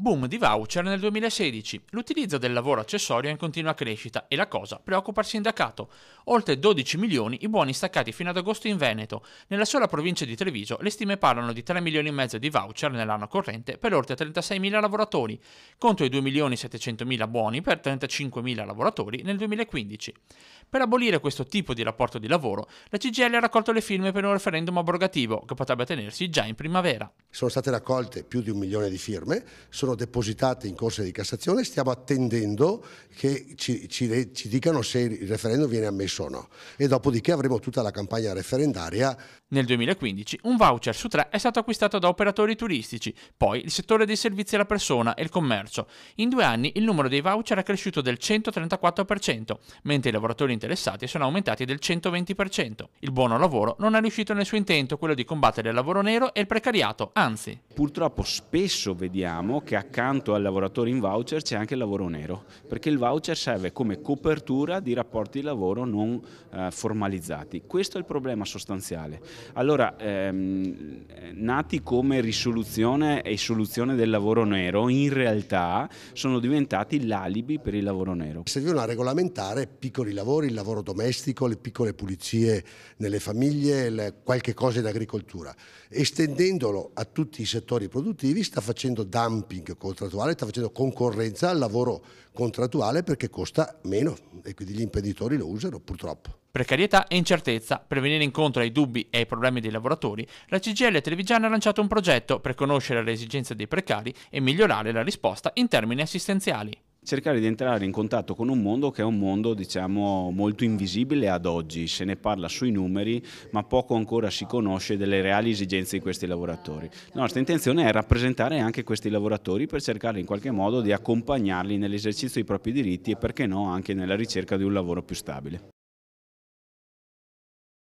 Boom di voucher nel 2016. L'utilizzo del lavoro accessorio è in continua crescita e la cosa preoccupa il sindacato. Oltre 12 milioni i buoni staccati fino ad agosto in Veneto. Nella sola provincia di Treviso le stime parlano di 3 milioni e mezzo di voucher nell'anno corrente per oltre 36 mila lavoratori, contro i 2 milioni e 700 mila buoni per 35 mila lavoratori nel 2015. Per abolire questo tipo di rapporto di lavoro, la CGL ha raccolto le firme per un referendum abrogativo che potrebbe tenersi già in primavera. Sono state raccolte più di un milione di firme, sono depositate in corsa di Cassazione, stiamo attendendo che ci, ci, ci, dicano se il referendum viene ammesso o no e dopodiché avremo tutta la campagna referendaria. Nel 2015 un voucher su tre è stato acquistato da operatori turistici, poi il settore dei servizi alla persona e il commercio. In due anni il numero dei voucher è cresciuto del 134%, mentre i lavoratori interessati sono aumentati del 120%. Il buono lavoro non è riuscito nel suo intento, quello di combattere il lavoro nero e il precariato Anzi. Purtroppo spesso vediamo che accanto al lavoratore in voucher c'è anche il lavoro nero, perché il voucher serve come copertura di rapporti di lavoro non eh, formalizzati. Questo è il problema sostanziale. Allora, ehm, nati come risoluzione e soluzione del lavoro nero, in realtà sono diventati l'alibi per il lavoro nero. Servivano a regolamentare piccoli lavori, il lavoro domestico, le piccole pulizie nelle famiglie, le, qualche cosa in agricoltura, estendendolo a tutti i settori produttivi, sta facendo dumping contrattuale, sta facendo concorrenza al lavoro contrattuale perché costa meno e quindi gli imprenditori lo usano purtroppo. Precarietà e incertezza. Per venire incontro ai dubbi e ai problemi dei lavoratori, la CGL Trevigiana ha lanciato un progetto per conoscere le esigenze dei precari e migliorare la risposta in termini assistenziali cercare di entrare in contatto con un mondo che è un mondo diciamo molto invisibile ad oggi, se ne parla sui numeri ma poco ancora si conosce delle reali esigenze di questi lavoratori. La nostra intenzione è rappresentare anche questi lavoratori per cercare in qualche modo di accompagnarli nell'esercizio dei propri diritti e perché no anche nella ricerca di un lavoro più stabile.